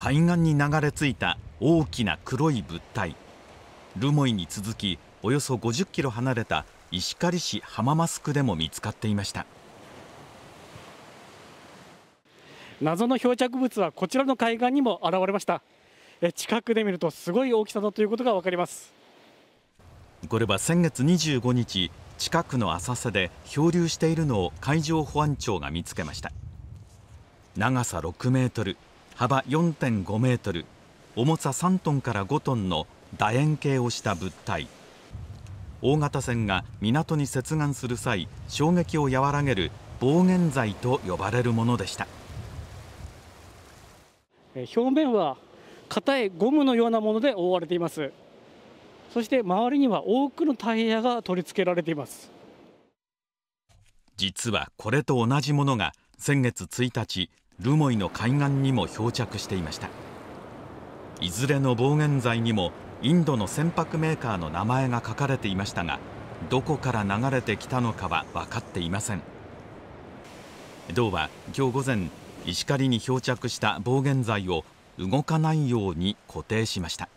海岸に流れ着いた大きな黒い物体留萌に続きおよそ50キロ離れた石狩市浜マスクでも見つかっていました謎の漂着物はこちらの海岸にも現れました近くで見るとすごい大きさだということがわかりますこれは先月25日近くの浅瀬で漂流しているのを海上保安庁が見つけました長さ6メートル幅4.5メートル重さ3トンから5トンの楕円形をした物体大型船が港に接岸する際衝撃を和らげる防舷材と呼ばれるものでした表面は硬いゴムのようなもので覆われていますそして周りには多くのタイヤが取り付けられています実はこれと同じものが先月1日留萌の海岸にも漂着していましたいずれの防言剤にもインドの船舶メーカーの名前が書かれていましたがどこから流れてきたのかは分かっていません道は今日午前石狩に漂着した防言剤を動かないように固定しました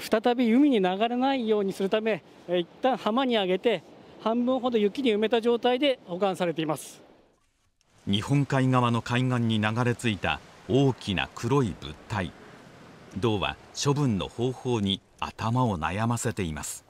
再び海に流れないようにするため一旦浜に上げて半分ほど雪に埋めた状態で保管されています日本海側の海岸に流れ着いた大きな黒い物体銅は処分の方法に頭を悩ませています